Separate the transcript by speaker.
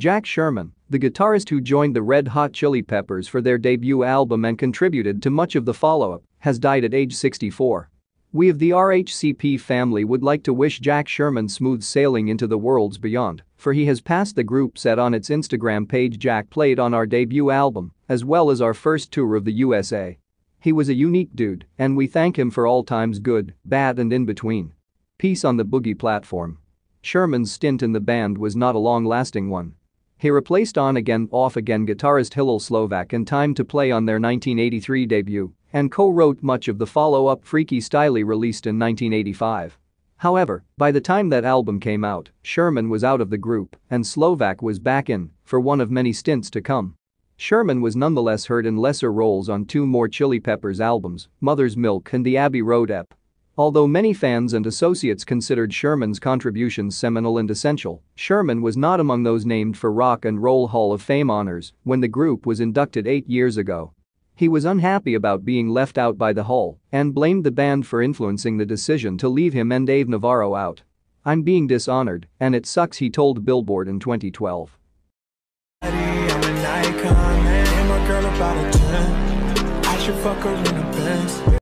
Speaker 1: Jack Sherman, the guitarist who joined the Red Hot Chili Peppers for their debut album and contributed to much of the follow-up, has died at age 64. We of the RHCP family would like to wish Jack Sherman smooth sailing into the worlds beyond, for he has passed the group set on its Instagram page Jack played on our debut album, as well as our first tour of the USA. He was a unique dude, and we thank him for all times good, bad and in between. Peace on the Boogie platform. Sherman's stint in the band was not a long-lasting one. He replaced on-again, off-again guitarist Hillel Slovak in time to play on their 1983 debut and co-wrote much of the follow-up Freaky Styley released in 1985. However, by the time that album came out, Sherman was out of the group and Slovak was back in for one of many stints to come. Sherman was nonetheless heard in lesser roles on two more Chili Peppers albums, Mother's Milk and the Abbey Road EP, Although many fans and associates considered Sherman's contributions seminal and essential, Sherman was not among those named for Rock and Roll Hall of Fame honors when the group was inducted eight years ago. He was unhappy about being left out by the Hall and blamed the band for influencing the decision to leave him and Dave Navarro out. I'm being dishonored, and it sucks, he told Billboard in 2012.